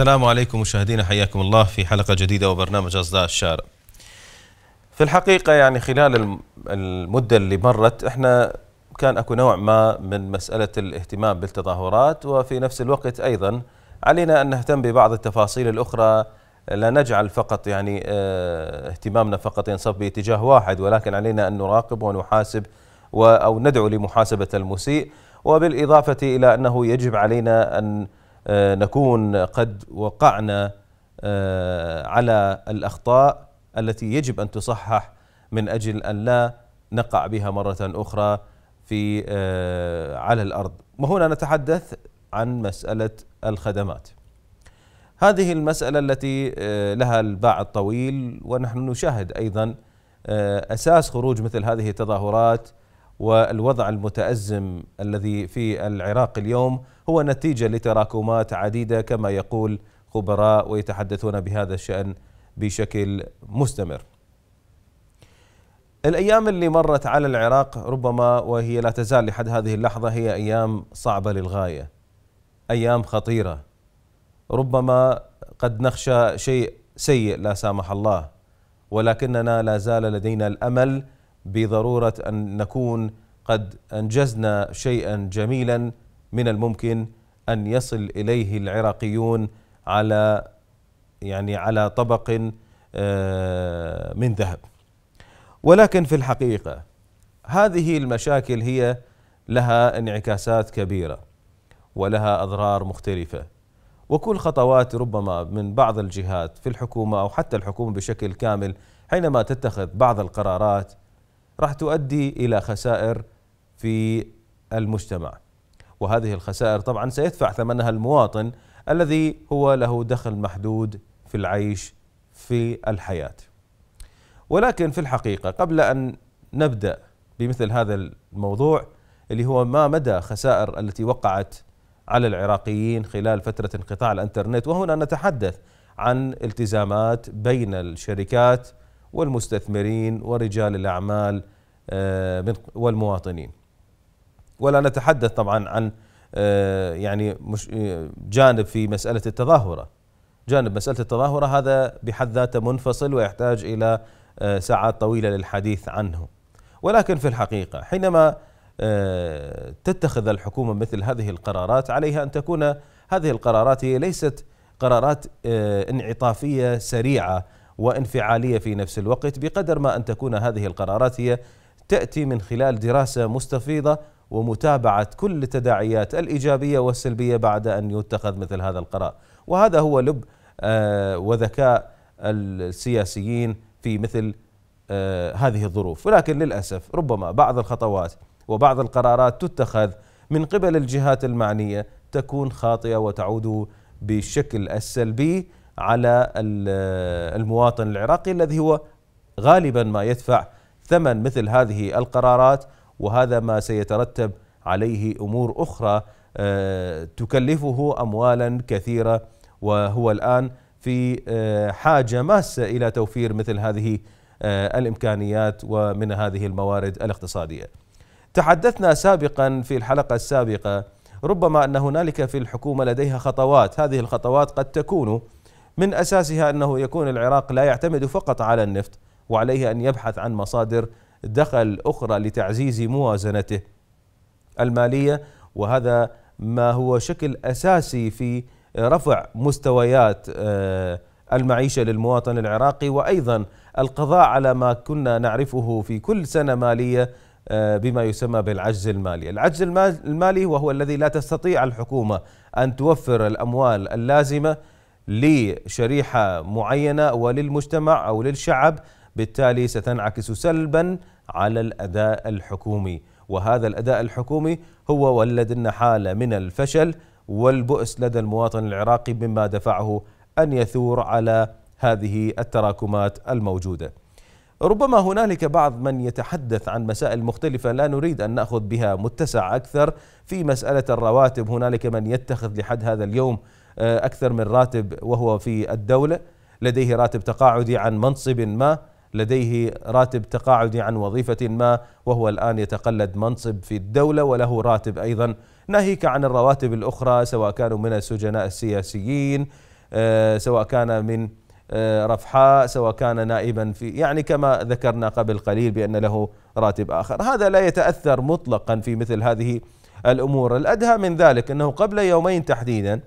السلام عليكم مشاهدينا حياكم الله في حلقة جديدة وبرنامج أصداء الشارع في الحقيقة يعني خلال المدة اللي مرت احنا كان اكو نوع ما من مسألة الاهتمام بالتظاهرات وفي نفس الوقت أيضا علينا أن نهتم ببعض التفاصيل الأخرى لا نجعل فقط يعني آه، اهتمامنا فقط ينصب باتجاه واحد ولكن علينا أن نراقب ونحاسب أو ندعو لمحاسبة المسيء وبالإضافة إلى أنه يجب علينا أن آه، نكون قد وقعنا آه، على الاخطاء التي يجب ان تصحح من اجل ان لا نقع بها مره اخرى في آه، على الارض وهنا نتحدث عن مساله الخدمات هذه المساله التي لها الباع الطويل ونحن نشاهد ايضا اساس خروج مثل هذه التظاهرات والوضع المتأزم الذي في العراق اليوم هو نتيجة لتراكمات عديدة كما يقول خبراء ويتحدثون بهذا الشأن بشكل مستمر. الأيام اللي مرت على العراق ربما وهي لا تزال لحد هذه اللحظة هي أيام صعبة للغاية. أيام خطيرة. ربما قد نخشى شيء سيء لا سامح الله ولكننا لا زال لدينا الأمل بضروره ان نكون قد انجزنا شيئا جميلا من الممكن ان يصل اليه العراقيون على يعني على طبق آه، من ذهب ولكن في الحقيقه هذه المشاكل هي لها انعكاسات كبيره ولها اضرار مختلفه وكل خطوات ربما من بعض الجهات في الحكومه او حتى الحكومه بشكل كامل حينما تتخذ بعض القرارات راح تؤدي الى خسائر في المجتمع وهذه الخسائر طبعا سيدفع ثمنها المواطن الذي هو له دخل محدود في العيش في الحياه ولكن في الحقيقه قبل ان نبدا بمثل هذا الموضوع اللي هو ما مدى خسائر التي وقعت على العراقيين خلال فتره انقطاع الانترنت وهنا نتحدث عن التزامات بين الشركات والمستثمرين ورجال الأعمال آه، والمواطنين ولا نتحدث طبعا عن آه، يعني آه، جانب في مسألة التظاهرة جانب مسألة التظاهرة هذا بحد ذاته منفصل ويحتاج إلى ساعات طويلة للحديث عنه ولكن في الحقيقة حينما تتخذ الحكومة مثل هذه القرارات عليها أن تكون هذه القرارات هي ليست قرارات انعطافية سريعة وانفعاليه في نفس الوقت بقدر ما ان تكون هذه القرارات هي تاتي من خلال دراسه مستفيضه ومتابعه كل التداعيات الايجابيه والسلبيه بعد ان يتخذ مثل هذا القرار، وهذا هو لب آه، وذكاء السياسيين في مثل آه، هذه الظروف، ولكن للاسف ربما بعض الخطوات وبعض القرارات تتخذ من قبل الجهات المعنيه تكون خاطئه وتعود بالشكل السلبي على المواطن العراقي الذي هو غالبا ما يدفع ثمن مثل هذه القرارات وهذا ما سيترتب عليه امور اخرى آه، تكلفه اموالا كثيره وهو الان في آه، حاجه ماسه الى توفير مثل هذه آه، الامكانيات ومن هذه الموارد الاقتصاديه. تحدثنا سابقا في الحلقه السابقه ربما ان هنالك في الحكومه لديها خطوات، هذه الخطوات قد تكون من اساسها انه يكون العراق لا يعتمد فقط على النفط وعليه ان يبحث عن مصادر دخل اخرى لتعزيز موازنته الماليه وهذا ما هو شكل اساسي في رفع مستويات آه، المعيشه للمواطن العراقي وايضا القضاء على ما كنا نعرفه في كل سنه ماليه آه، بما يسمى بالعجز المالي، العجز المالي وهو الذي لا تستطيع الحكومه ان توفر الاموال اللازمه لشريحة معينة وللمجتمع أو للشعب بالتالي ستنعكس سلبا على الأداء الحكومي وهذا الأداء الحكومي هو ولد لنا حالة من الفشل والبؤس لدى المواطن العراقي مما دفعه أن يثور على هذه التراكمات الموجودة ربما هنالك بعض من يتحدث عن مسائل مختلفة لا نريد أن نأخذ بها متسع أكثر في مسألة الرواتب هنالك من يتخذ لحد هذا اليوم آه، أكثر من راتب وهو في الدولة لديه راتب تقاعدي عن منصب ما لديه راتب تقاعدي عن وظيفة ما وهو الآن يتقلد منصب في الدولة وله راتب أيضا ناهيك عن الرواتب الأخرى سواء كانوا من السجناء السياسيين آه، سواء كان من آه، رفحاء سواء كان نائبا في يعني كما ذكرنا قبل قليل بأن له راتب آخر هذا لا يتأثر مطلقا في مثل هذه الأمور الأدهى من ذلك أنه قبل يومين تحديدا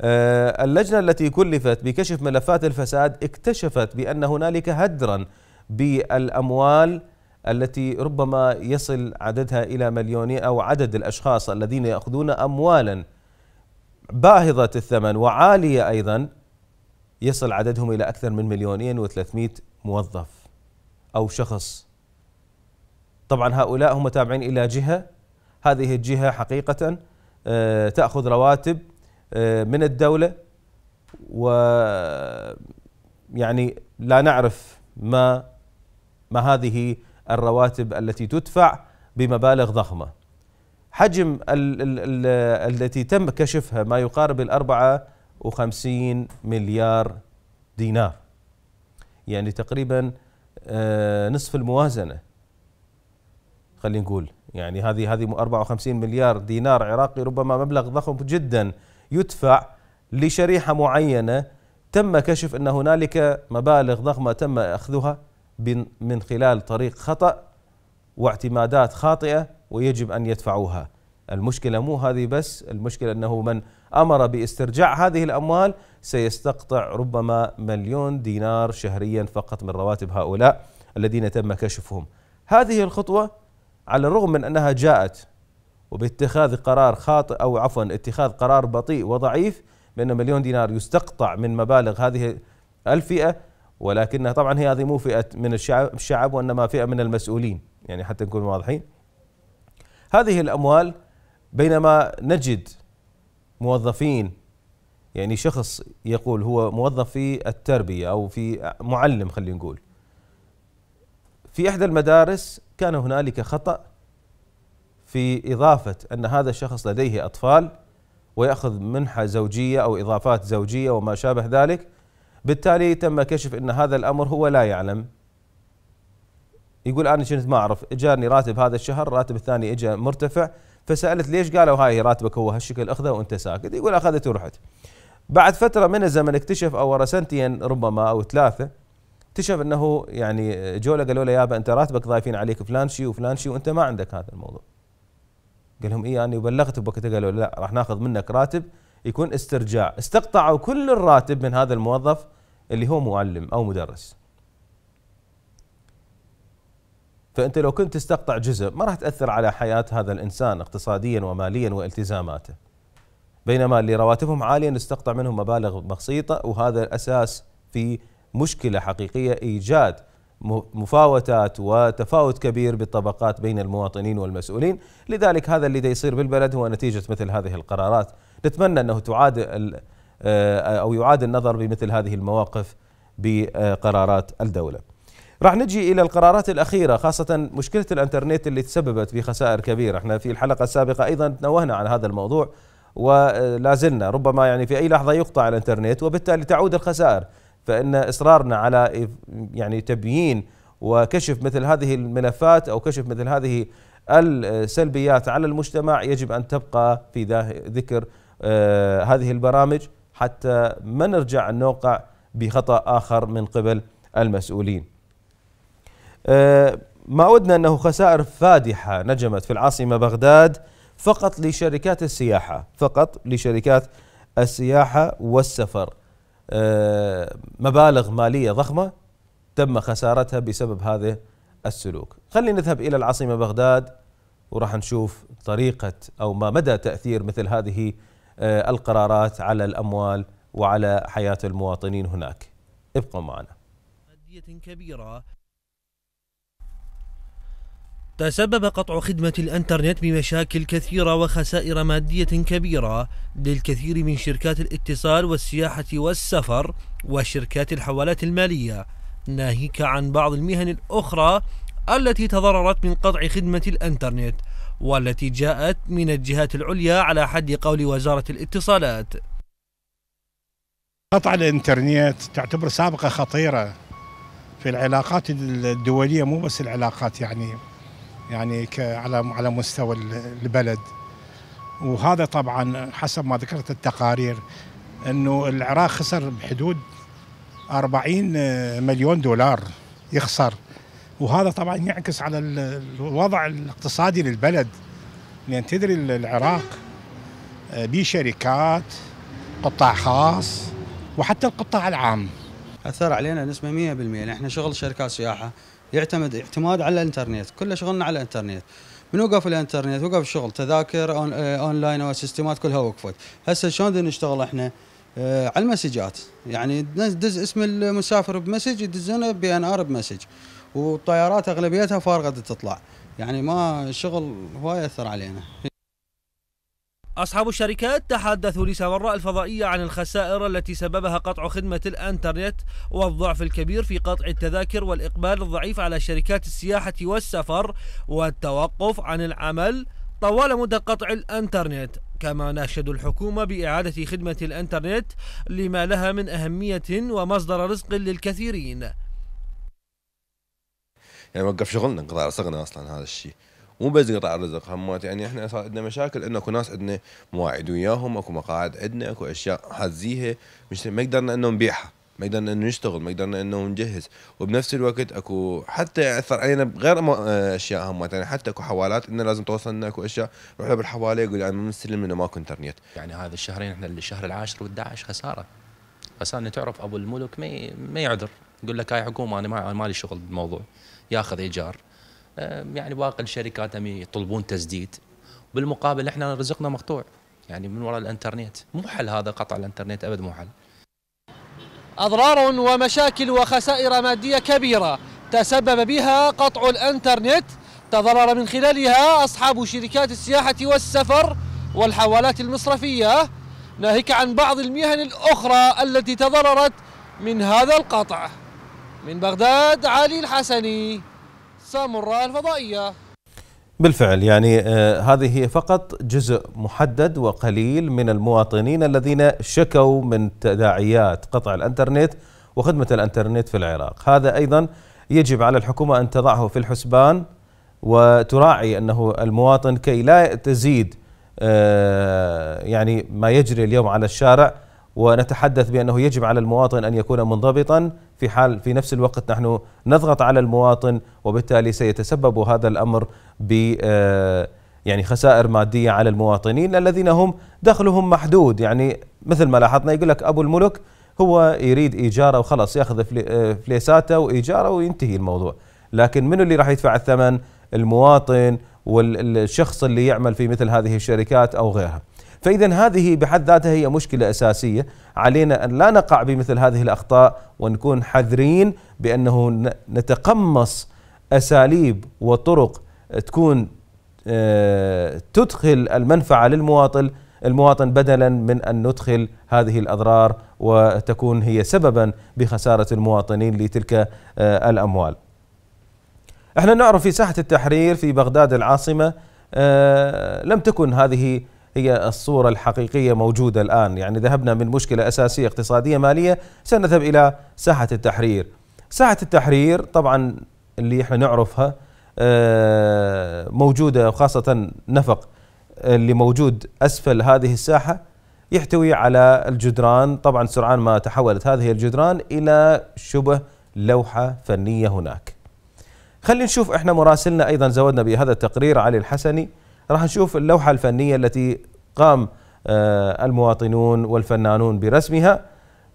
آه، اللجنة التي كلفت بكشف ملفات الفساد اكتشفت بأن هنالك هدرا بالأموال التي ربما يصل عددها إلى مليونين أو عدد الأشخاص الذين يأخذون أموالا باهظة الثمن وعالية أيضا يصل عددهم إلى أكثر من مليونين و300 موظف أو شخص طبعا هؤلاء هم تابعين إلى جهة هذه الجهة حقيقة آه، تأخذ رواتب آه، من الدولة و يعني لا نعرف ما ما هذه الرواتب التي تدفع بمبالغ ضخمة حجم ال ال ال التي تم كشفها ما يقارب الأربعة وخمسين مليار دينار يعني تقريبا آه، نصف الموازنة خلينا نقول يعني هذه هذه 54 مليار دينار عراقي ربما مبلغ ضخم جدا يدفع لشريحه معينه تم كشف ان هنالك مبالغ ضخمه تم اخذها من خلال طريق خطا واعتمادات خاطئه ويجب ان يدفعوها. المشكله مو هذه بس، المشكله انه من امر باسترجاع هذه الاموال سيستقطع ربما مليون دينار شهريا فقط من رواتب هؤلاء الذين تم كشفهم. هذه الخطوه على الرغم من انها جاءت وباتخاذ قرار خاطئ أو عفوا اتخاذ قرار بطيء وضعيف بأن مليون دينار يستقطع من مبالغ هذه الفئة ولكنها طبعا هي هذه مو فئة من الشعب, الشعب وإنما فئة من المسؤولين يعني حتى نكون واضحين هذه الأموال بينما نجد موظفين يعني شخص يقول هو موظف في التربية أو في معلم خلينا نقول في إحدى المدارس كان هنالك خطأ في إضافة أن هذا الشخص لديه أطفال ويأخذ منحة زوجية أو إضافات زوجية وما شابه ذلك بالتالي تم كشف أن هذا الأمر هو لا يعلم يقول أنا كنت ما أعرف جاني راتب هذا الشهر راتب الثاني إجا مرتفع فسألت ليش قالوا هاي راتبك هو هالشكل أخذه وأنت ساكت يقول أخذت ورحت بعد فترة من الزمن اكتشف أو ورا سنتين ربما أو ثلاثة اكتشف أنه يعني جوله قالوا له يابا أنت راتبك ضايفين عليك فلان شيء وفلان شيء وأنت ما عندك هذا الموضوع قال لهم إيه أنا يعني بلغت بوقتها قالوا لا راح ناخذ منك راتب يكون استرجاع استقطعوا كل الراتب من هذا الموظف اللي هو معلم أو مدرس فأنت لو كنت تستقطع جزء ما راح تأثر على حياة هذا الإنسان اقتصاديا وماليا والتزاماته بينما اللي رواتبهم عالية نستقطع منهم مبالغ بسيطة وهذا الأساس في مشكلة حقيقية إيجاد مفاوتات وتفاوت كبير بالطبقات بين المواطنين والمسؤولين لذلك هذا اللي يصير بالبلد هو نتيجة مثل هذه القرارات نتمنى أنه تعاد آه، أو يعاد النظر بمثل هذه المواقف بقرارات الدولة راح نجي الى القرارات الاخيره خاصه مشكله الانترنت اللي تسببت بخسائر كبيره احنا في الحلقه السابقه ايضا تنوهنا عن هذا الموضوع ولا آه، زلنا ربما يعني في اي لحظه يقطع الانترنت وبالتالي تعود الخسائر فان اصرارنا على يعني تبيين وكشف مثل هذه الملفات او كشف مثل هذه السلبيات على المجتمع يجب ان تبقى في ذكر آه، هذه البرامج حتى ما نرجع نوقع بخطا اخر من قبل المسؤولين. آه، ما أودنا أنه خسائر فادحة نجمت في العاصمة بغداد فقط لشركات السياحة فقط لشركات السياحة والسفر آه، مبالغ ماليه ضخمه تم خسارتها بسبب هذا السلوك. خلينا نذهب الى العاصمه بغداد وراح نشوف طريقه او ما مدى تاثير مثل هذه آه، القرارات على الاموال وعلى حياه المواطنين هناك. ابقوا معنا. كبيرة تسبب قطع خدمة الانترنت بمشاكل كثيرة وخسائر مادية كبيرة للكثير من شركات الاتصال والسياحة والسفر وشركات الحوالات المالية ناهيك عن بعض المهن الأخرى التي تضررت من قطع خدمة الانترنت والتي جاءت من الجهات العليا على حد قول وزارة الاتصالات قطع الانترنت تعتبر سابقة خطيرة في العلاقات الدولية مو بس العلاقات يعني يعني على على مستوى البلد وهذا طبعا حسب ما ذكرت التقارير انه العراق خسر بحدود 40 مليون دولار يخسر وهذا طبعا يعكس على الوضع الاقتصادي للبلد لان يعني تدري العراق آه، بي شركات قطاع خاص وحتى القطاع العام اثر علينا نسبه 100% احنا شغل شركات سياحه يعتمد اعتماد على الانترنت كل شغلنا على الانترنت من وقف الانترنت وقف الشغل تذاكر أون آه، لاين والسيستمات كلها وقفت هسه شلون نشتغل احنا آه، على المسجات يعني دز اسم المسافر بمسج يدزونه بي ان ار بمسج والطيارات اغلبيتها فارغه تطلع يعني ما الشغل هواي ياثر علينا أصحاب الشركات تحدثوا لسمراء الفضائية عن الخسائر التي سببها قطع خدمة الأنترنت والضعف الكبير في قطع التذاكر والإقبال الضعيف على شركات السياحة والسفر والتوقف عن العمل طوال مدة قطع الأنترنت كما ناشد الحكومة بإعادة خدمة الأنترنت لما لها من أهمية ومصدر رزق للكثيرين يعني وقف شغلنا انقطع رزقنا أصلا هذا الشيء مو بس قطع الرزق همات يعني احنا صار عندنا مشاكل انه اكو ناس عندنا مواعيد وياهم اكو مقاعد عندنا اكو اشياء حزيها مش ما قدرنا انه نبيعها ما قدرنا انه نشتغل ما قدرنا انه نجهز وبنفس الوقت اكو حتى ياثر علينا بغير آه، اشياء همات يعني حتى اكو حوالات انه لازم توصلنا اكو اشياء روح بالحواله يقول انا يعني مستلم انه ماكو انترنت يعني هذا الشهرين احنا الشهر العاشر وال11 خساره بس انا تعرف ابو الملك ما ما يعذر يقول لك هاي حكومه انا ما مالي شغل بالموضوع ياخذ ايجار يعني باقي الشركات يطلبون تسديد بالمقابل احنا رزقنا مقطوع يعني من وراء الانترنت مو حل هذا قطع الانترنت ابد مو حل اضرار ومشاكل وخسائر ماديه كبيره تسبب بها قطع الانترنت تضرر من خلالها اصحاب شركات السياحه والسفر والحوالات المصرفيه ناهيك عن بعض المهن الاخرى التي تضررت من هذا القطع من بغداد علي الحسني سامراء الفضائية بالفعل يعني آه، هذه هي فقط جزء محدد وقليل من المواطنين الذين شكوا من تداعيات قطع الانترنت وخدمة الانترنت في العراق هذا أيضا يجب على الحكومة أن تضعه في الحسبان وتراعي أنه المواطن كي لا تزيد آه، يعني ما يجري اليوم على الشارع ونتحدث بانه يجب على المواطن ان يكون منضبطا في حال في نفس الوقت نحن نضغط على المواطن وبالتالي سيتسبب هذا الامر ب آه، يعني خسائر ماديه على المواطنين الذين هم دخلهم محدود يعني مثل ما لاحظنا يقول لك ابو الملك هو يريد ايجاره وخلاص ياخذ آه، فليساته وايجاره وينتهي الموضوع لكن من اللي راح يدفع الثمن المواطن والشخص اللي يعمل في مثل هذه الشركات او غيرها فإذا هذه بحد ذاتها هي مشكلة أساسية علينا أن لا نقع بمثل هذه الأخطاء ونكون حذرين بأنه نتقمص أساليب وطرق تكون آه، تدخل المنفعة للمواطن المواطن بدلا من أن ندخل هذه الأضرار وتكون هي سببا بخسارة المواطنين لتلك آه، الأموال احنا نعرف في ساحة التحرير في بغداد العاصمة آه، لم تكن هذه هي الصورة الحقيقية موجودة الآن يعني ذهبنا من مشكلة أساسية اقتصادية مالية سنذهب إلى ساحة التحرير ساحة التحرير طبعا اللي احنا نعرفها آه، موجودة وخاصة نفق اللي موجود أسفل هذه الساحة يحتوي على الجدران طبعا سرعان ما تحولت هذه الجدران إلى شبه لوحة فنية هناك خلينا نشوف احنا مراسلنا أيضا زودنا بهذا التقرير علي الحسني راح نشوف اللوحة الفنية التي قام آه، المواطنون والفنانون برسمها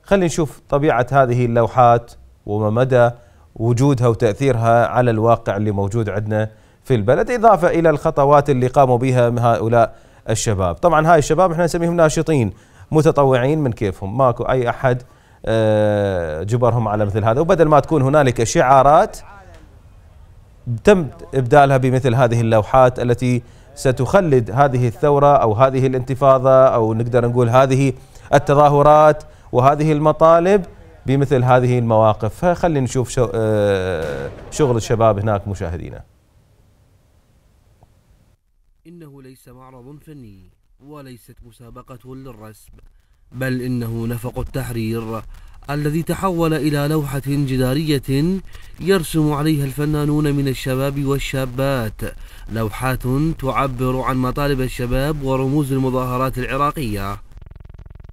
خلينا نشوف طبيعة هذه اللوحات وما مدى وجودها وتأثيرها على الواقع اللي موجود عندنا في البلد إضافة إلى الخطوات اللي قاموا بها هؤلاء الشباب طبعا هاي الشباب احنا نسميهم ناشطين متطوعين من كيفهم ماكو أي أحد آه، جبرهم على مثل هذا وبدل ما تكون هنالك شعارات تم إبدالها بمثل هذه اللوحات التي ستخلد هذه الثورة أو هذه الانتفاضة أو نقدر نقول هذه التظاهرات وهذه المطالب بمثل هذه المواقف فخلينا نشوف آه، شغل الشباب هناك مشاهدينا إنه ليس معرض فني وليست مسابقة للرسم بل إنه نفق التحرير الذي تحول إلى لوحة جدارية يرسم عليها الفنانون من الشباب والشابات لوحات تعبر عن مطالب الشباب ورموز المظاهرات العراقية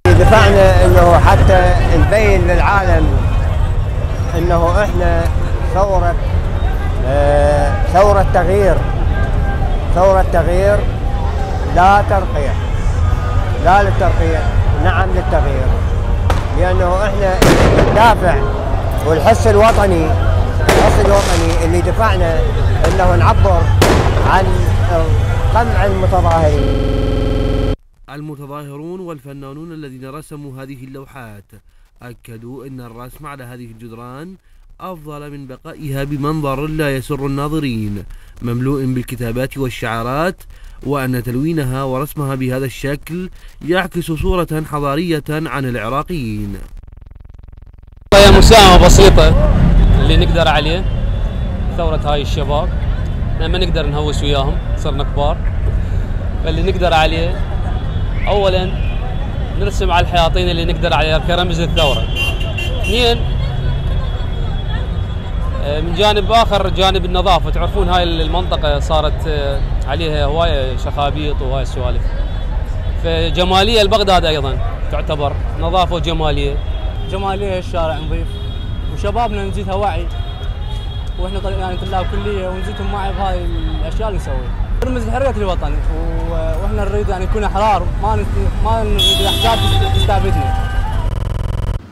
دفعنا أنه حتى نبين للعالم أنه إحنا ثورة آه، ثورة تغيير ثورة تغيير لا ترقية لا للترقية نعم للتغيير لانه احنا ندافع والحس الوطني الحس الوطني اللي دفعنا انه نعبر عن قمع المتظاهرين المتظاهرون والفنانون الذين رسموا هذه اللوحات أكدوا أن الرسم على هذه الجدران أفضل من بقائها بمنظر لا يسر الناظرين مملوء بالكتابات والشعارات وأن تلوينها ورسمها بهذا الشكل يعكس صورة حضارية عن العراقيين هي مساهمة بسيطة اللي نقدر عليه ثورة هاي الشباب احنا ما نقدر نهوس وياهم صرنا كبار فاللي نقدر عليه اولا نرسم على الحياطين اللي نقدر عليها كرمز الثورة اثنين آه، من جانب اخر جانب النظافه تعرفون هاي المنطقه صارت آه، عليها هوايه شخابيط وهاي السوالف فجماليه البغداد ايضا تعتبر نظافه وجماليه جماليه الشارع نظيف وشبابنا نزيدها وعي واحنا يعني طلاب كليه ونزيدهم وعي بهاي الاشياء اللي نسويها نرمز لحريه الوطن واحنا نريد يعني نكون احرار ما ما نريد الاحزاب تستعبدنا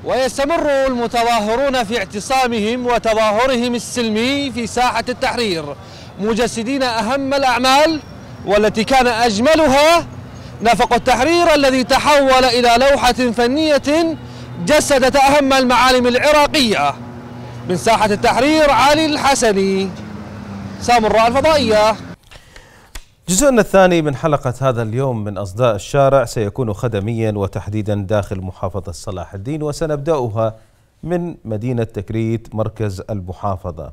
ويستمر المتظاهرون في اعتصامهم وتظاهرهم السلمي في ساحة التحرير مجسدين أهم الأعمال والتي كان أجملها نفق التحرير الذي تحول إلى لوحة فنية جسدت أهم المعالم العراقية من ساحة التحرير علي الحسني سامراء الفضائية جزءنا الثاني من حلقة هذا اليوم من أصداء الشارع سيكون خدميا وتحديدا داخل محافظة صلاح الدين وسنبدأها من مدينة تكريت مركز المحافظة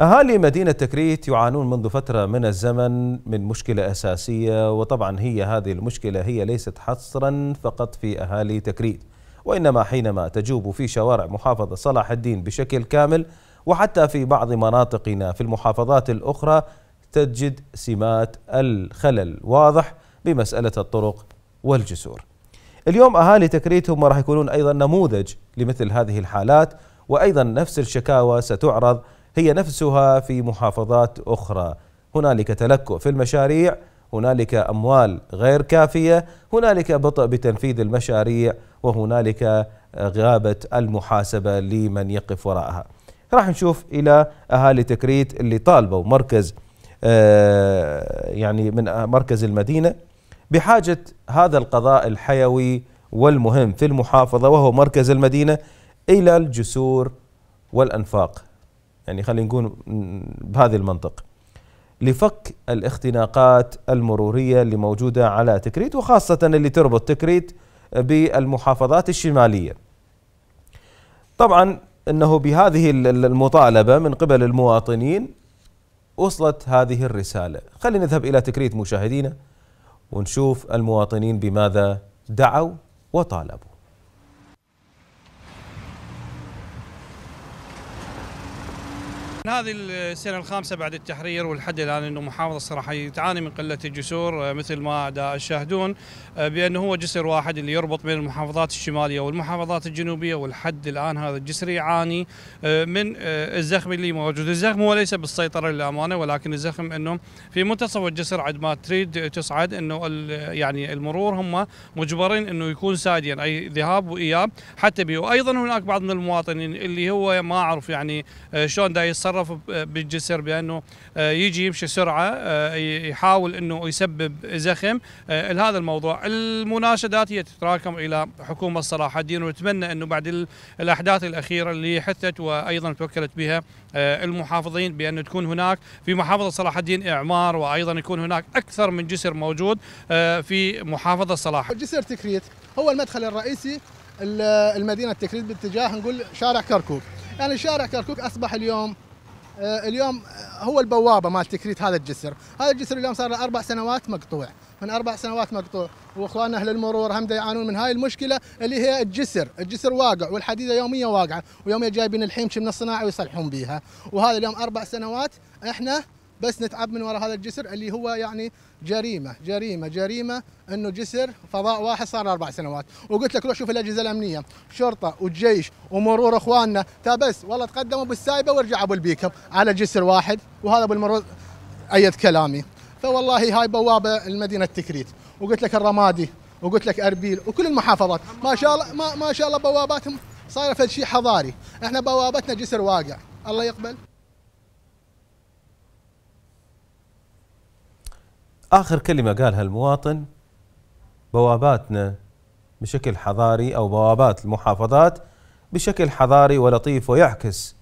أهالي مدينة تكريت يعانون منذ فترة من الزمن من مشكلة أساسية وطبعا هي هذه المشكلة هي ليست حصرا فقط في أهالي تكريت وإنما حينما تجوب في شوارع محافظة صلاح الدين بشكل كامل وحتى في بعض مناطقنا في المحافظات الأخرى تجد سمات الخلل واضح بمسألة الطرق والجسور اليوم أهالي تكريت هم راح يكونون أيضا نموذج لمثل هذه الحالات وأيضا نفس الشكاوى ستعرض هي نفسها في محافظات أخرى هنالك تلكؤ في المشاريع هنالك اموال غير كافيه، هنالك بطء بتنفيذ المشاريع وهنالك غابه المحاسبه لمن يقف وراءها. راح نشوف الى اهالي تكريت اللي طالبوا مركز آه، يعني من مركز المدينة بحاجة هذا القضاء الحيوي والمهم في المحافظة وهو مركز المدينة إلى الجسور والأنفاق يعني خلينا نقول بهذه المنطق لفك الاختناقات المرورية اللي موجودة على تكريت وخاصة اللي تربط تكريت بالمحافظات الشمالية طبعا أنه بهذه المطالبة من قبل المواطنين وصلت هذه الرسالة خلينا نذهب إلى تكريت مشاهدينا ونشوف المواطنين بماذا دعوا وطالبوا هذه السنه الخامسه بعد التحرير والحد الان انه محافظه الصراحه تعاني من قله الجسور آه، مثل ما تشاهدون آه، بانه هو جسر واحد اللي يربط بين المحافظات الشماليه والمحافظات الجنوبيه والحد الان هذا الجسر يعاني آه، من الزخم اللي موجود، الزخم هو ليس بالسيطره للامانه ولكن الزخم انه في منتصف الجسر عد ما تريد تصعد انه يعني المرور هم مجبرين انه يكون ساديا اي ذهاب واياب حتى بيه، وايضا هناك بعض من المواطنين اللي هو ما اعرف يعني شلون دا يتصرف يتصرف بالجسر بانه آه، يجي يمشي سرعه آه، يحاول انه يسبب زخم آه، لهذا الموضوع المناشدات هي تتراكم الى حكومه صلاح الدين ونتمنى انه بعد الاحداث الاخيره اللي حثت وايضا توكلت بها المحافظين بان تكون هناك في محافظه صلاح الدين اعمار وايضا يكون هناك اكثر من جسر موجود في محافظه صلاح جسر تكريت هو المدخل الرئيسي المدينه تكريت باتجاه نقول شارع كركوك يعني شارع كركوك اصبح اليوم آه، اليوم هو البوابه مال تكريت هذا الجسر، هذا الجسر اليوم صار له اربع سنوات مقطوع، من اربع سنوات مقطوع، واخواننا اهل المرور هم يعانون من هاي المشكله اللي هي الجسر، الجسر واقع والحديده يوميا واقعه، ويوميا جايبين الحيمش من الصناعه ويصلحون بيها، وهذا اليوم اربع سنوات احنا بس نتعب من وراء هذا الجسر اللي هو يعني جريمه جريمه جريمه انه جسر فضاء واحد صار له اربع سنوات وقلت لك روح شوف الاجهزه الامنيه شرطه وجيش ومرور اخواننا تا بس والله تقدموا بالسايبه ورجعوا بالبيك على جسر واحد وهذا بالمرور ايد كلامي فوالله هاي بوابه المدينه التكريت وقلت لك الرمادي وقلت لك اربيل وكل المحافظات ما شاء الله ما, ما شاء الله بواباتهم صايره فد شيء حضاري احنا بوابتنا جسر واقع الله يقبل آخر كلمة قالها المواطن بواباتنا بشكل حضاري أو بوابات المحافظات بشكل حضاري ولطيف ويعكس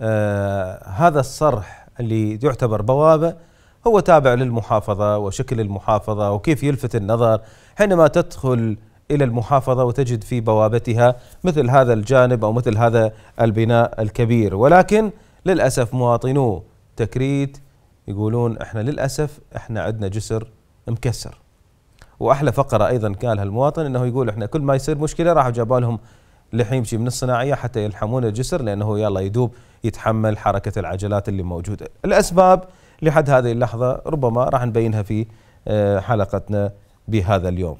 آه هذا الصرح اللي يعتبر بوابة هو تابع للمحافظة وشكل المحافظة وكيف يلفت النظر حينما تدخل إلى المحافظة وتجد في بوابتها مثل هذا الجانب أو مثل هذا البناء الكبير ولكن للأسف مواطنو تكريت يقولون احنا للاسف احنا عندنا جسر مكسر واحلى فقره ايضا قالها المواطن انه يقول احنا كل ما يصير مشكله راحوا جابوا لهم لحيم يمشي من الصناعيه حتى يلحمون الجسر لانه يلا يدوب يتحمل حركه العجلات اللي موجوده. الاسباب لحد هذه اللحظه ربما راح نبينها في آه، حلقتنا بهذا اليوم.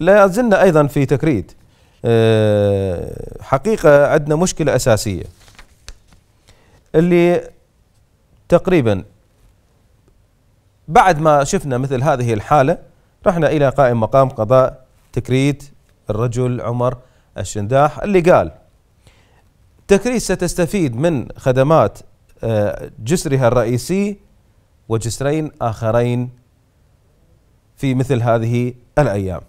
لا زلنا ايضا في تكريت آه، حقيقه عندنا مشكله اساسيه اللي تقريبا بعد ما شفنا مثل هذه الحالة رحنا إلى قائم مقام قضاء تكريت الرجل عمر الشنداح اللي قال تكريت ستستفيد من خدمات آه، جسرها الرئيسي وجسرين آخرين في مثل هذه الأيام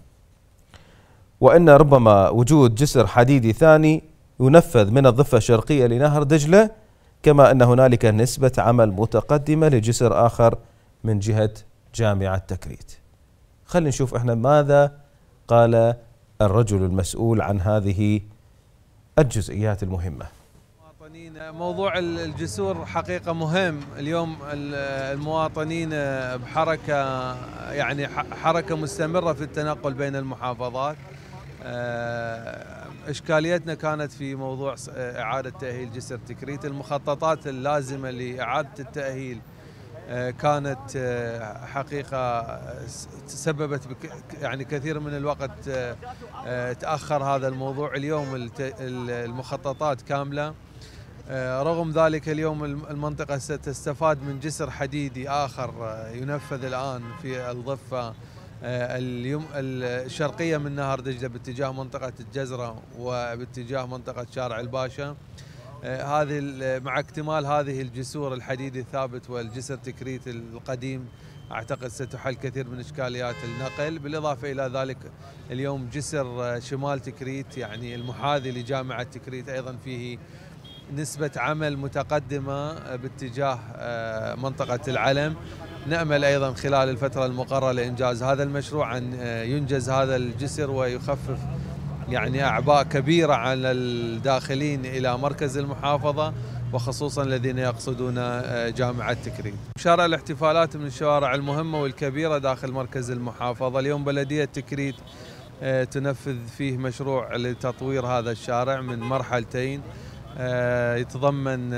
وأن ربما وجود جسر حديدي ثاني ينفذ من الضفة الشرقية لنهر دجلة كما أن هنالك نسبة عمل متقدمة لجسر آخر من جهة جامعة تكريت خلينا نشوف إحنا ماذا قال الرجل المسؤول عن هذه الجزئيات المهمة موضوع الجسور حقيقة مهم اليوم المواطنين بحركة يعني حركة مستمرة في التنقل بين المحافظات آه، اشكاليتنا كانت في موضوع آه، اعاده تاهيل جسر تكريت المخططات اللازمه لاعاده التاهيل آه، كانت آه، حقيقه تسببت يعني كثير من الوقت تاخر هذا الموضوع اليوم المخططات كامله رغم ذلك اليوم المنطقه ستستفاد من جسر حديدي اخر ينفذ الان في الضفه آه، اليوم الشرقيه من نهر دجله باتجاه منطقه الجزره وباتجاه منطقه شارع الباشا آه، هذه مع اكتمال هذه الجسور الحديدي الثابت والجسر تكريت القديم اعتقد ستحل كثير من اشكاليات النقل بالاضافه الى ذلك اليوم جسر آه، شمال تكريت يعني المحاذي لجامعه تكريت ايضا فيه نسبة عمل متقدمة باتجاه منطقة العلم نأمل أيضا خلال الفترة المقررة لإنجاز هذا المشروع أن آه، ينجز هذا الجسر ويخفف يعني أعباء كبيرة على الداخلين إلى مركز المحافظة وخصوصا الذين يقصدون آه، جامعة تكريم شارع الاحتفالات من الشوارع المهمة والكبيرة داخل مركز المحافظة اليوم بلدية تكريت آه، تنفذ فيه مشروع لتطوير هذا الشارع من مرحلتين يتضمن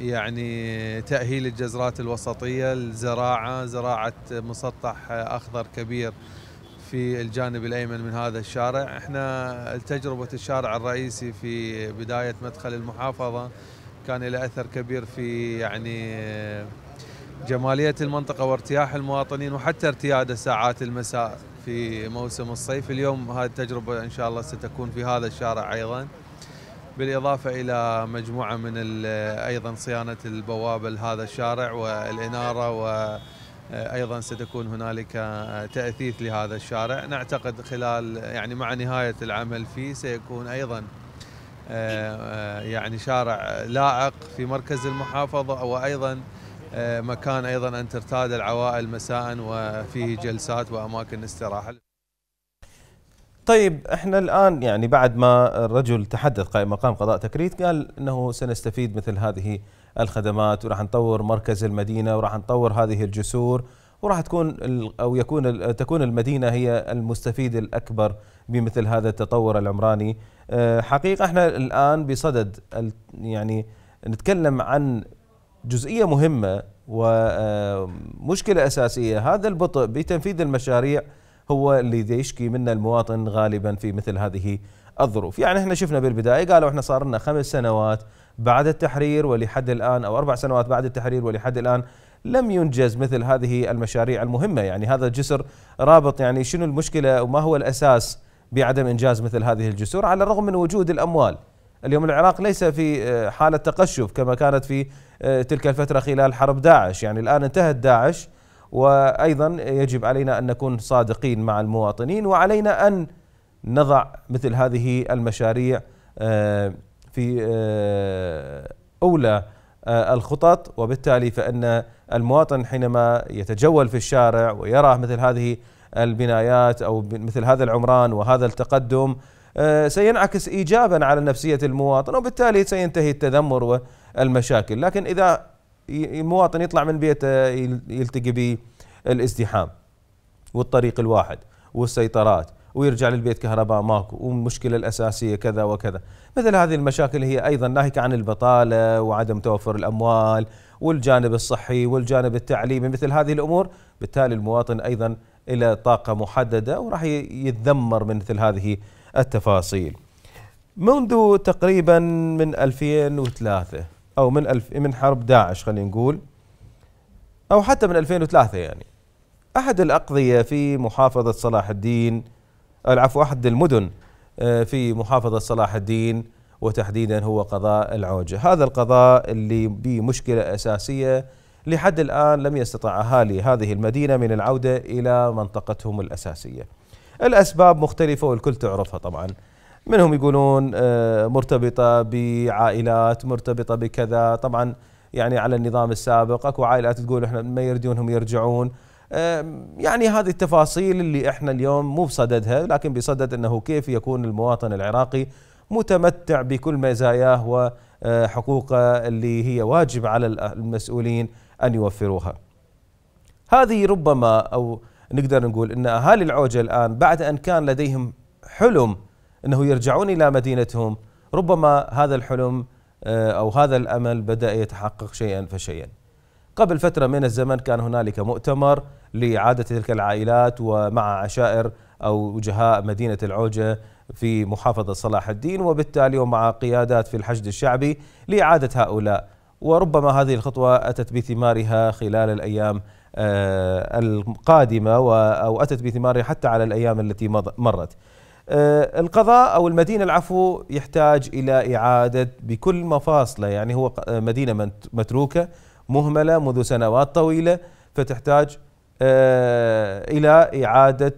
يعني تأهيل الجزرات الوسطية الزراعة زراعة مسطح أخضر كبير في الجانب الأيمن من هذا الشارع احنا تجربة الشارع الرئيسي في بداية مدخل المحافظة كان له أثر كبير في يعني جمالية المنطقة وارتياح المواطنين وحتى ارتياد ساعات المساء في موسم الصيف اليوم هذه التجربة إن شاء الله ستكون في هذا الشارع أيضاً بالاضافه الى مجموعه من ايضا صيانه البوابه لهذا الشارع والاناره و آه، ايضا ستكون هنالك آه، تاثيث لهذا الشارع نعتقد خلال يعني مع نهايه العمل فيه سيكون ايضا آه، يعني شارع لائق في مركز المحافظه وايضا مكان ايضا ان ترتاد العوائل مساء وفيه جلسات واماكن استراحه طيب احنا الان يعني بعد ما الرجل تحدث قائم مقام قضاء تكريت قال انه سنستفيد مثل هذه الخدمات وراح نطور مركز المدينه وراح نطور هذه الجسور وراح تكون او يكون تكون المدينه هي المستفيد الاكبر بمثل هذا التطور العمراني آه، حقيقه احنا الان بصدد يعني نتكلم عن جزئيه مهمه ومشكله آه، اساسيه هذا البطء بتنفيذ المشاريع هو اللي يشكي منه المواطن غالبا في مثل هذه الظروف يعني احنا شفنا بالبدايه قالوا احنا صار لنا خمس سنوات بعد التحرير ولحد الان او اربع سنوات بعد التحرير ولحد الان لم ينجز مثل هذه المشاريع المهمه يعني هذا الجسر رابط يعني شنو المشكله وما هو الاساس بعدم انجاز مثل هذه الجسور على الرغم من وجود الاموال اليوم العراق ليس في آه، حاله تقشف كما كانت في آه، تلك الفتره خلال حرب داعش يعني الان انتهت داعش وايضا يجب علينا ان نكون صادقين مع المواطنين وعلينا ان نضع مثل هذه المشاريع آه، في آه، اولى آه، الخطط وبالتالي فان المواطن حينما يتجول في الشارع ويرى مثل هذه البنايات او مثل هذا العمران وهذا التقدم سينعكس ايجابا على نفسيه المواطن وبالتالي سينتهي التذمر والمشاكل، لكن اذا المواطن يطلع من بيته يلتقي بالازدحام والطريق الواحد والسيطرات ويرجع للبيت كهرباء ماكو والمشكله الاساسيه كذا وكذا مثل هذه المشاكل هي ايضا ناهيك عن البطاله وعدم توفر الاموال والجانب الصحي والجانب التعليمي مثل هذه الامور بالتالي المواطن ايضا الى طاقه محدده وراح يتذمر من مثل هذه التفاصيل منذ تقريبا من 2003 او من الف من حرب داعش خلينا نقول او حتى من 2003 يعني احد الاقضيه في محافظه صلاح الدين العفو احد المدن آه، في محافظه صلاح الدين وتحديدا هو قضاء العوجه، هذا القضاء اللي به مشكله اساسيه لحد الان لم يستطع اهالي هذه المدينه من العوده الى منطقتهم الاساسيه. الاسباب مختلفه والكل تعرفها طبعا. منهم يقولون آه، مرتبطة بعائلات مرتبطة بكذا طبعا يعني على النظام السابق اكو عائلات تقول احنا ما يرجونهم يرجعون يعني هذه التفاصيل اللي احنا اليوم مو بصددها لكن بصدد انه كيف يكون المواطن العراقي متمتع بكل مزاياه وحقوقه آه، اللي هي واجب على المسؤولين ان يوفروها. هذه ربما او نقدر نقول ان اهالي العوجه الان بعد ان كان لديهم حلم انه يرجعون الى مدينتهم ربما هذا الحلم آه، او هذا الامل بدا يتحقق شيئا فشيئا. قبل فتره من الزمن كان هنالك مؤتمر لاعاده تلك العائلات ومع عشائر او وجهاء مدينه العوجه في محافظه صلاح الدين وبالتالي ومع قيادات في الحشد الشعبي لاعاده هؤلاء وربما هذه الخطوه اتت بثمارها خلال الايام آه، القادمه او اتت بثمارها حتى على الايام التي مرت. آه، القضاء او المدينه العفو يحتاج الى اعاده بكل مفاصله يعني هو آه، مدينه متروكه مهمله منذ سنوات طويله فتحتاج آه، الى اعاده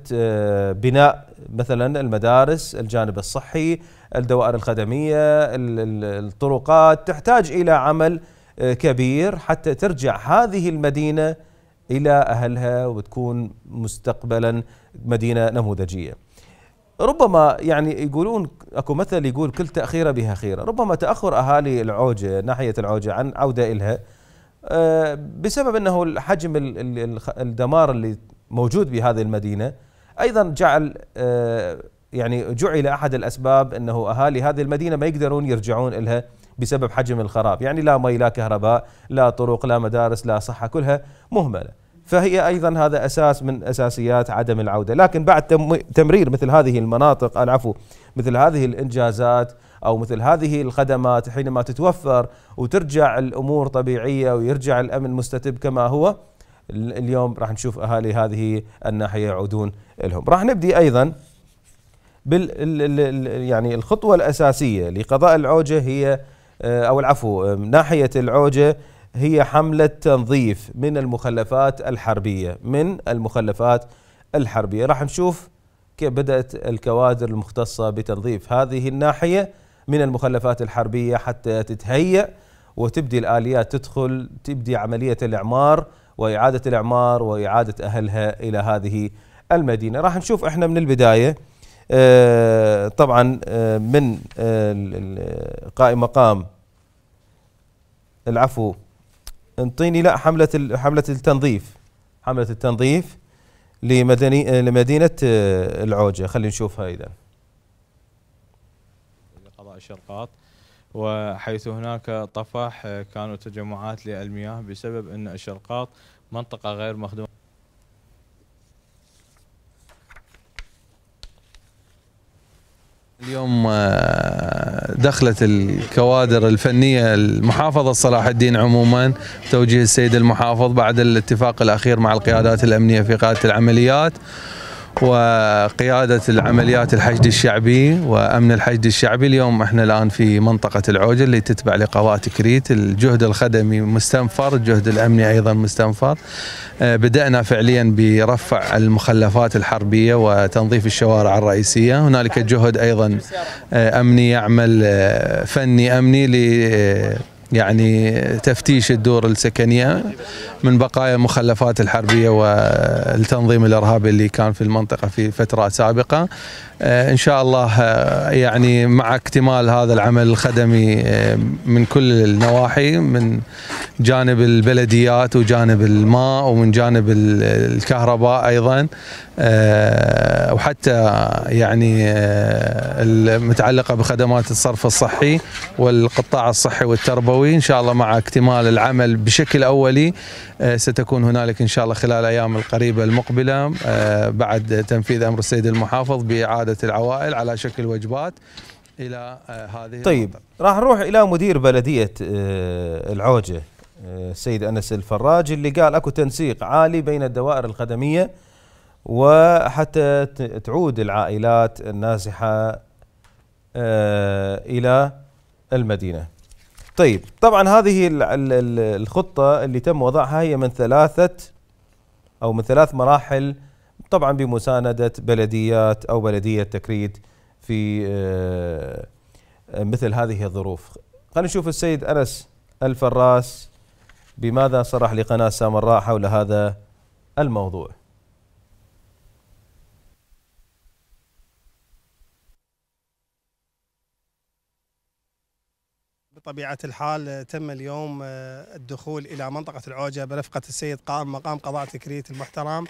بناء مثلا المدارس، الجانب الصحي، الدوائر الخدميه، الطرقات، تحتاج الى عمل كبير حتى ترجع هذه المدينه الى اهلها وتكون مستقبلا مدينه نموذجيه. ربما يعني يقولون اكو مثل يقول كل تاخيره بها خيره، ربما تاخر اهالي العوجه ناحيه العوجه عن عوده الها آه، بسبب انه الحجم الدمار اللي موجود بهذه المدينه ايضا جعل آه، يعني جعل احد الاسباب انه اهالي هذه المدينه ما يقدرون يرجعون لها بسبب حجم الخراب، يعني لا مي لا كهرباء، لا طرق، لا مدارس، لا صحه، كلها مهمله. فهي ايضا هذا اساس من اساسيات عدم العوده، لكن بعد تمرير مثل هذه المناطق العفو مثل هذه الانجازات او مثل هذه الخدمات حينما تتوفر وترجع الامور طبيعيه ويرجع الامن مستتب كما هو اليوم راح نشوف اهالي هذه الناحيه يعودون لهم. راح نبدي ايضا بال يعني الخطوه الاساسيه لقضاء العوجه هي آه، او العفو آه، ناحيه العوجه هي حملة تنظيف من المخلفات الحربية من المخلفات الحربية راح نشوف كيف بدأت الكوادر المختصة بتنظيف هذه الناحية من المخلفات الحربية حتى تتهيأ وتبدي الآليات تدخل تبدي عملية الإعمار وإعادة الإعمار وإعادة أهلها إلى هذه المدينة راح نشوف إحنا من البداية آه، طبعا آه، من آه، قائم مقام العفو انطيني لا حملة حملة التنظيف حملة التنظيف لمدني لمدينة آه، العوجة خلينا نشوفها إذا قضاء الشرقاط وحيث هناك طفح آه، كانوا تجمعات للمياه بسبب أن الشرقاط منطقة غير مخدومة اليوم آه، دخلت الكوادر الفنيه المحافظه صلاح الدين عموما توجيه السيد المحافظ بعد الاتفاق الاخير مع القيادات الامنيه في قاده العمليات وقيادة العمليات الحشد الشعبي وأمن الحشد الشعبي اليوم احنا الآن في منطقة العوجة اللي تتبع لقوات كريت الجهد الخدمي مستنفر الجهد الأمني أيضا مستنفر آه، بدأنا فعليا برفع المخلفات الحربية وتنظيف الشوارع الرئيسية هنالك جهد أيضا آه، أمني يعمل آه، فني أمني يعني تفتيش الدور السكنيه من بقايا المخلفات الحربيه والتنظيم الارهابي اللي كان في المنطقه في فتره سابقه آه، ان شاء الله آه، يعني مع اكتمال هذا العمل الخدمي آه، من كل النواحي من جانب البلديات وجانب الماء ومن جانب الكهرباء ايضا وحتى يعني المتعلقه بخدمات الصرف الصحي والقطاع الصحي والتربوي الجوي إن شاء الله مع اكتمال العمل بشكل أولي آه، ستكون هنالك إن شاء الله خلال الايام القريبة المقبلة آه، بعد تنفيذ أمر السيد المحافظ بإعادة العوائل على شكل وجبات إلى آه، هذه طيب الوضع. راح نروح إلى مدير بلدية العوجة السيد أنس الفراج اللي قال أكو تنسيق عالي بين الدوائر الخدمية وحتى تعود العائلات النازحة إلى المدينة طيب طبعا هذه الخطة اللي تم وضعها هي من ثلاثة أو من ثلاث مراحل طبعا بمساندة بلديات أو بلدية تكريد في آه، مثل هذه الظروف خلينا نشوف السيد أنس الفراس بماذا صرح لقناة سامراء حول هذا الموضوع بطبيعة الحال آه، تم اليوم آه، الدخول إلى منطقة العوجة برفقة السيد قائم مقام قضاء تكريت المحترم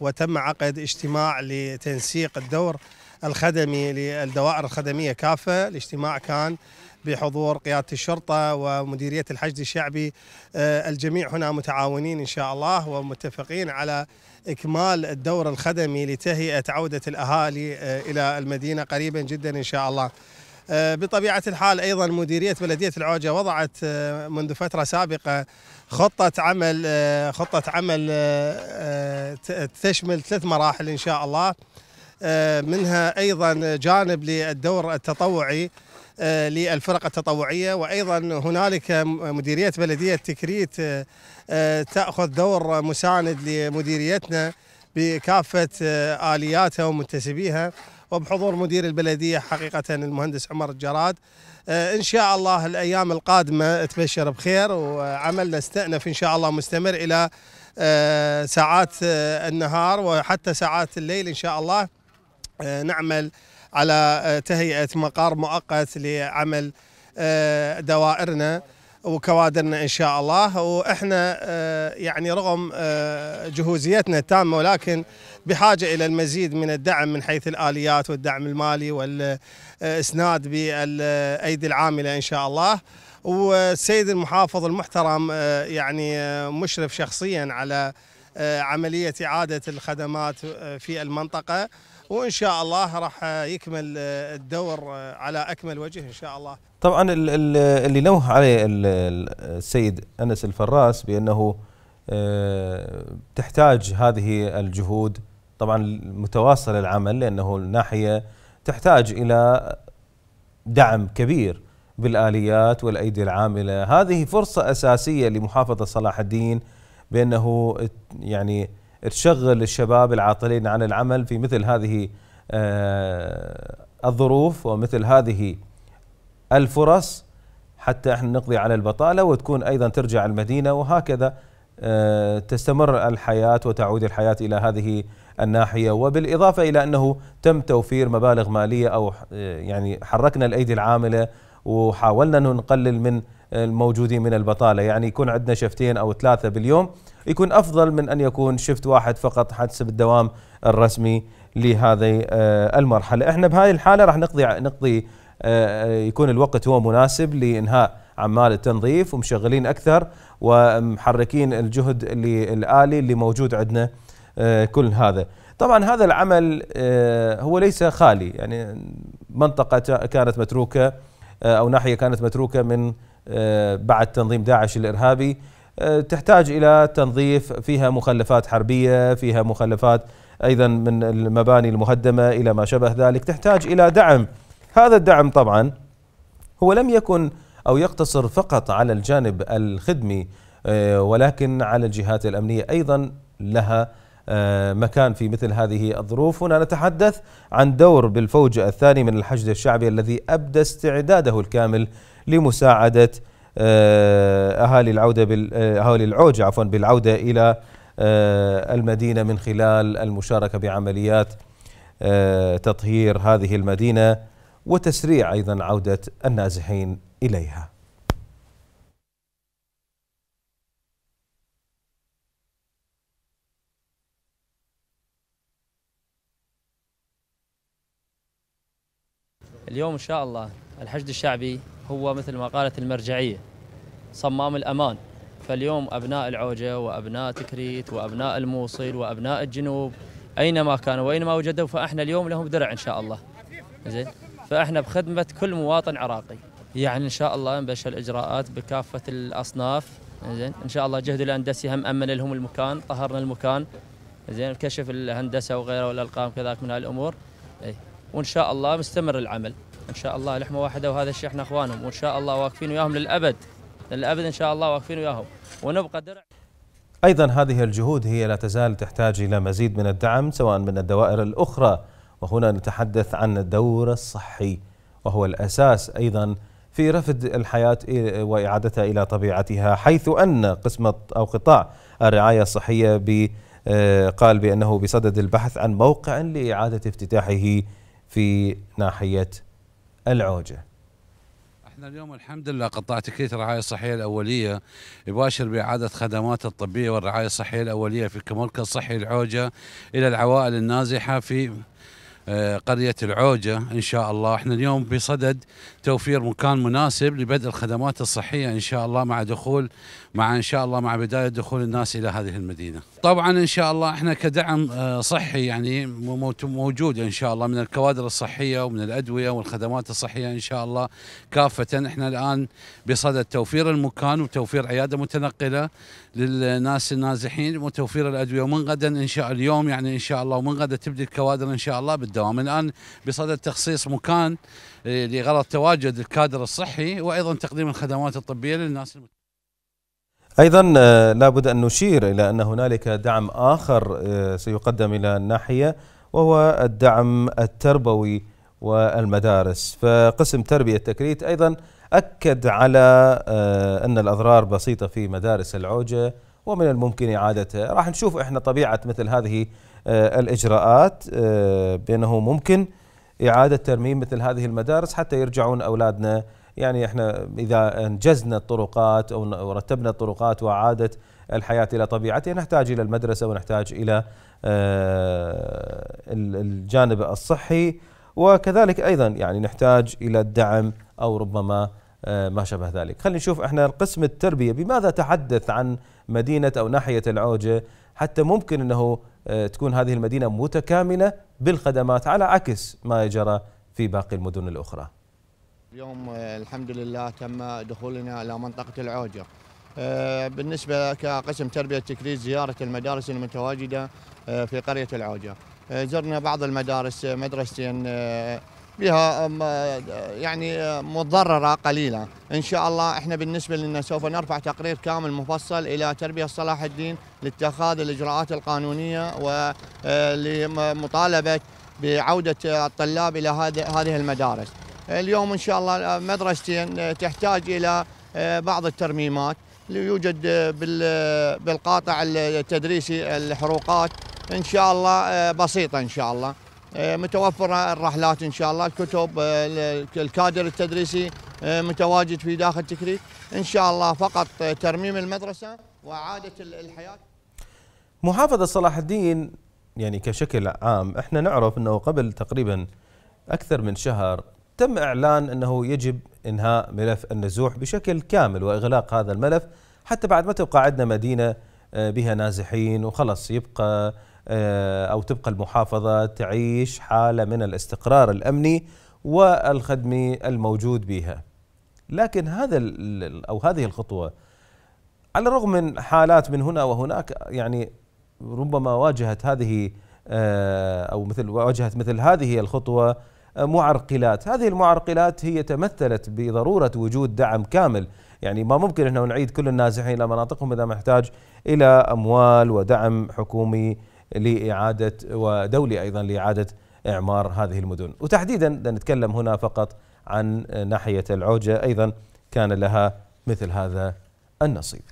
وتم عقد اجتماع لتنسيق الدور الخدمي للدوائر الخدمية كافة الاجتماع كان بحضور قيادة الشرطة ومديرية الحشد الشعبي آه، الجميع هنا متعاونين إن شاء الله ومتفقين على إكمال الدور الخدمي لتهيئة عودة الأهالي إلى المدينة قريبا جدا إن شاء الله آه، بطبيعة الحال أيضا مديرية بلدية العوجة وضعت آه، منذ فترة سابقة خطة عمل آه، خطة عمل تشمل ثلاث مراحل إن شاء الله منها أيضا جانب للدور التطوعي للفرق التطوعية وأيضا هنالك مديرية بلدية تكريت تأخذ دور مساند لمديريتنا بكافة آلياتها ومنتسبيها وبحضور مدير البلدية حقيقة المهندس عمر الجراد آه، إن شاء الله الأيام القادمة تبشر بخير وعملنا استأنف إن شاء الله مستمر إلى آه، ساعات آه، النهار وحتى ساعات الليل إن شاء الله نعمل على تهيئة مقار مؤقت لعمل دوائرنا وكوادرنا ان شاء الله واحنا آه، يعني رغم آه، جهوزيتنا التامه ولكن بحاجه الى المزيد من الدعم من حيث الاليات والدعم المالي والاسناد بالايدي العامله ان شاء الله والسيد المحافظ المحترم آه، يعني مشرف شخصيا على عمليه اعاده الخدمات في المنطقه وان شاء الله راح يكمل آه، الدور آه، على اكمل وجه ان شاء الله. طبعا اللي نوه عليه السيد انس الفراس بانه آه، تحتاج هذه الجهود طبعا متواصل العمل لانه الناحيه تحتاج الى دعم كبير بالاليات والايدي العامله، هذه فرصه اساسيه لمحافظه صلاح الدين بانه يعني تشغل الشباب العاطلين عن العمل في مثل هذه آه، الظروف ومثل هذه الفرص حتى احنا نقضي على البطاله وتكون ايضا ترجع المدينه وهكذا آه، تستمر الحياه وتعود الحياه الى هذه الناحيه وبالاضافه الى انه تم توفير مبالغ ماليه او آه، يعني حركنا الايدي العامله وحاولنا انه نقلل من الموجودين من البطاله يعني يكون عندنا شفتين او ثلاثه باليوم يكون افضل من ان يكون شفت واحد فقط حسب الدوام الرسمي لهذه آه، المرحله احنا بهذه الحاله راح نقضي نقضي آه، آه، يكون الوقت هو مناسب لانهاء عمال التنظيف ومشغلين اكثر ومحركين الجهد اللي الالي اللي موجود عندنا كل هذا طبعا هذا العمل هو ليس خالي يعني منطقه كانت متروكه او ناحيه كانت متروكه من بعد تنظيم داعش الارهابي آه، تحتاج إلى تنظيف فيها مخلفات حربية فيها مخلفات أيضا من المباني المهدمة إلى ما شابه ذلك تحتاج إلى دعم هذا الدعم طبعا هو لم يكن أو يقتصر فقط على الجانب الخدمي آه، ولكن على الجهات الأمنية أيضا لها آه، مكان في مثل هذه الظروف هنا نتحدث عن دور بالفوج الثاني من الحشد الشعبي الذي أبدى استعداده الكامل لمساعدة آه، اهالي العوده بال آه، اهالي العوج عفوا بالعوده الى آه، المدينه من خلال المشاركه بعمليات تطهير هذه المدينه وتسريع ايضا عوده النازحين اليها. اليوم ان شاء الله الحشد الشعبي هو مثل ما قالت المرجعية صمام الأمان فاليوم أبناء العوجة وأبناء تكريت وأبناء الموصل وأبناء الجنوب أينما كانوا وأينما وجدوا فإحنا اليوم لهم درع إن شاء الله زين فإحنا بخدمة كل مواطن عراقي يعني إن شاء الله نبش الإجراءات بكافة الأصناف زين إن شاء الله جهد الهندسي هم أمن لهم المكان طهرنا المكان زين كشف الهندسة وغيره والألقام كذلك من هالأمور إيه. وإن شاء الله مستمر العمل ان شاء الله لحمه واحده وهذا الشيء احنا اخوانهم وان شاء الله واقفين وياهم للابد للابد ان شاء الله واقفين وياهم ونبقى درع ايضا هذه الجهود هي لا تزال تحتاج الى مزيد من الدعم سواء من الدوائر الاخرى وهنا نتحدث عن الدور الصحي وهو الاساس ايضا في رفد الحياه واعادتها الى طبيعتها حيث ان قسم او قطاع الرعايه الصحيه ب آه، قال بانه بصدد البحث عن موقع لاعاده افتتاحه في ناحيه العوجة احنا اليوم الحمد لله قطاع تكليف الرعايه الصحيه الاوليه يباشر باعاده خدمات الطبيه والرعايه الصحيه الاوليه في كمركز صحي العوجه الى العوائل النازحه في آه، قرية العوجة إن شاء الله إحنا اليوم بصدد توفير مكان مناسب لبدء الخدمات الصحية إن شاء الله مع دخول مع إن شاء الله مع بداية دخول الناس إلى هذه المدينة طبعا إن شاء الله إحنا كدعم آه، صحي يعني موجود إن شاء الله من الكوادر الصحية ومن الأدوية والخدمات الصحية إن شاء الله كافة إحنا الآن بصدد توفير المكان وتوفير عيادة متنقلة للناس النازحين وتوفير الأدوية ومن غدا إن شاء اليوم يعني إن شاء الله ومن غدا تبدي الكوادر إن شاء الله بالدعم الدوام الآن بصدد تخصيص مكان آه، لغرض تواجد الكادر الصحي وأيضا تقديم الخدمات الطبية للناس المت... ايضا آه، لابد ان نشير الى ان هنالك دعم اخر آه، سيقدم الى الناحيه وهو الدعم التربوي والمدارس فقسم تربيه تكريت ايضا اكد على ان الاضرار بسيطه في مدارس العوجه ومن الممكن اعادتها راح نشوف احنا طبيعه مثل هذه آه، الإجراءات آه، بأنه ممكن إعادة ترميم مثل هذه المدارس حتى يرجعون أولادنا يعني احنا إذا أنجزنا الطرقات أو رتبنا الطرقات وعادت الحياة إلى طبيعتها نحتاج إلى المدرسة ونحتاج إلى آه، الجانب الصحي وكذلك أيضا يعني نحتاج إلى الدعم أو ربما ما شابه ذلك خلينا نشوف احنا القسم التربية بماذا تحدث عن مدينة أو ناحية العوجة حتى ممكن انه آه، تكون هذه المدينه متكامله بالخدمات على عكس ما جرى في باقي المدن الاخرى. اليوم آه، الحمد لله تم دخولنا الى منطقه العوجه. آه، بالنسبه كقسم تربيه تكريس زياره المدارس المتواجده في قريه العوجه. زرنا بعض المدارس مدرستين بها يعني متضرره قليلة ان شاء الله احنا بالنسبه لنا سوف نرفع تقرير كامل مفصل الى تربيه صلاح الدين لاتخاذ الاجراءات القانونيه ولمطالبه آه، بعوده الطلاب الى هذه المدارس. اليوم ان شاء الله آه، مدرستين آه، تحتاج الى بعض الترميمات، يوجد بالقاطع التدريسي الحروقات ان شاء الله بسيطه ان شاء الله. آه، متوفرة الرحلات إن شاء الله الكتب آه، الكادر التدريسي آه، متواجد في داخل تكريت إن شاء الله فقط ترميم المدرسة وإعادة الحياة محافظة صلاح الدين يعني كشكل عام احنا نعرف انه قبل تقريبا اكثر من شهر تم اعلان انه يجب انهاء ملف النزوح بشكل كامل واغلاق هذا الملف حتى بعد ما تبقى عندنا مدينه بها نازحين وخلص يبقى آه، أو تبقى المحافظة تعيش حالة من الاستقرار الأمني والخدمي الموجود بها لكن هذا أو هذه الخطوة على الرغم من حالات من هنا وهناك يعني ربما واجهت هذه آه، أو مثل واجهت مثل هذه الخطوة آه، معرقلات هذه المعرقلات هي تمثلت بضرورة وجود دعم كامل يعني ما ممكن أنه نعيد كل النازحين إلى مناطقهم إذا محتاج إلى أموال ودعم حكومي لإعادة ودولي أيضا لإعادة إعمار هذه المدن وتحديدا نتكلم هنا فقط عن ناحية العوجة أيضا كان لها مثل هذا النصيب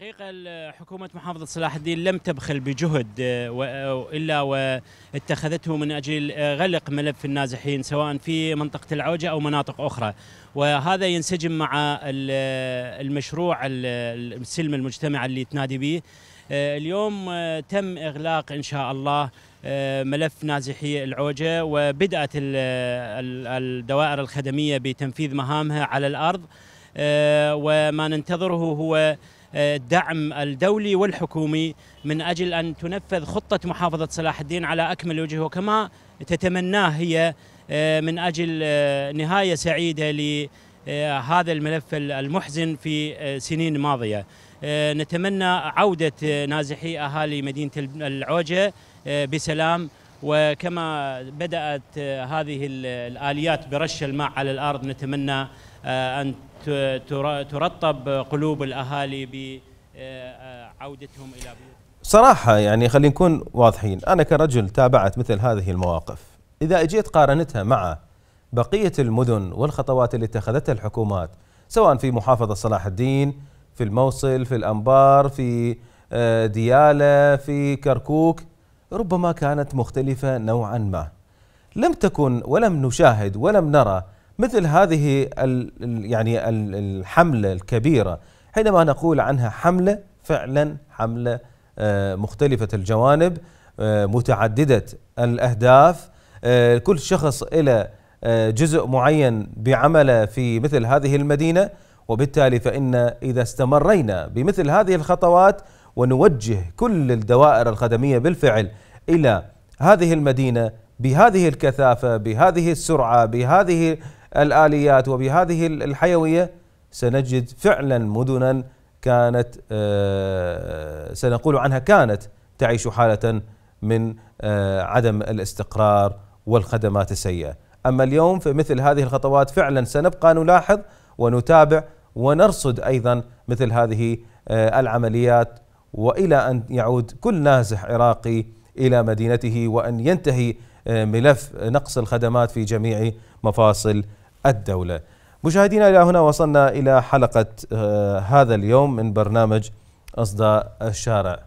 الحقيقة حكومة محافظة صلاح الدين لم تبخل بجهد آه، آه، إلا واتخذته من أجل آه، غلق ملف النازحين سواء في منطقة العوجة أو مناطق أخرى وهذا ينسجم مع المشروع السلم المجتمع اللي تنادي به اليوم تم إغلاق إن شاء الله ملف نازحي العوجة وبدأت الدوائر الخدمية بتنفيذ مهامها على الأرض وما ننتظره هو الدعم الدولي والحكومي من أجل أن تنفذ خطة محافظة صلاح الدين على أكمل وجه وكما تتمناه هي آه، من أجل آه، نهاية سعيدة لهذا آه، الملف المحزن في سنين ماضية نتمنى عودة نازحي أهالي مدينة العوجة بسلام وكما بدأت هذه الآليات برش الماء على الأرض نتمنى أن ترطب قلوب الاهالي بعودتهم آه، آه، الى بيوتهم؟ صراحه يعني خلينا نكون واضحين، انا كرجل تابعت مثل هذه المواقف، اذا اجيت قارنتها مع بقيه المدن والخطوات اللي اتخذتها الحكومات سواء في محافظه صلاح الدين، في الموصل، في الانبار، في آه، دياله، في كركوك، ربما كانت مختلفه نوعا ما. لم تكن ولم نشاهد ولم نرى مثل هذه يعني الحملة الكبيرة حينما نقول عنها حملة فعلا حملة آه، مختلفة الجوانب آه، متعددة الأهداف آه، كل شخص إلى جزء معين بعمله في مثل هذه المدينة وبالتالي فإن إذا استمرينا بمثل هذه الخطوات ونوجه كل الدوائر الخدمية بالفعل إلى هذه المدينة بهذه الكثافة بهذه السرعة بهذه الآليات وبهذه الحيوية سنجد فعلا مدنا كانت آه، سنقول عنها كانت تعيش حالة من آه، عدم الاستقرار والخدمات السيئة أما اليوم فمثل هذه الخطوات فعلا سنبقى نلاحظ ونتابع ونرصد أيضا مثل هذه آه، العمليات والى ان يعود كل نازح عراقي الى مدينته وان ينتهي ملف نقص الخدمات في جميع مفاصل الدولة مشاهدينا إلى هنا وصلنا إلى حلقة آه، هذا اليوم من برنامج أصداء الشارع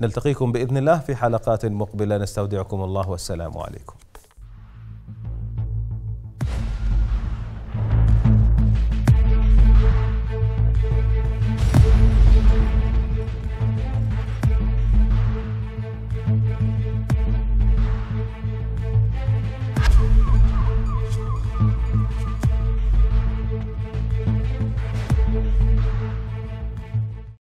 نلتقيكم بإذن الله في حلقات مقبلة نستودعكم الله والسلام عليكم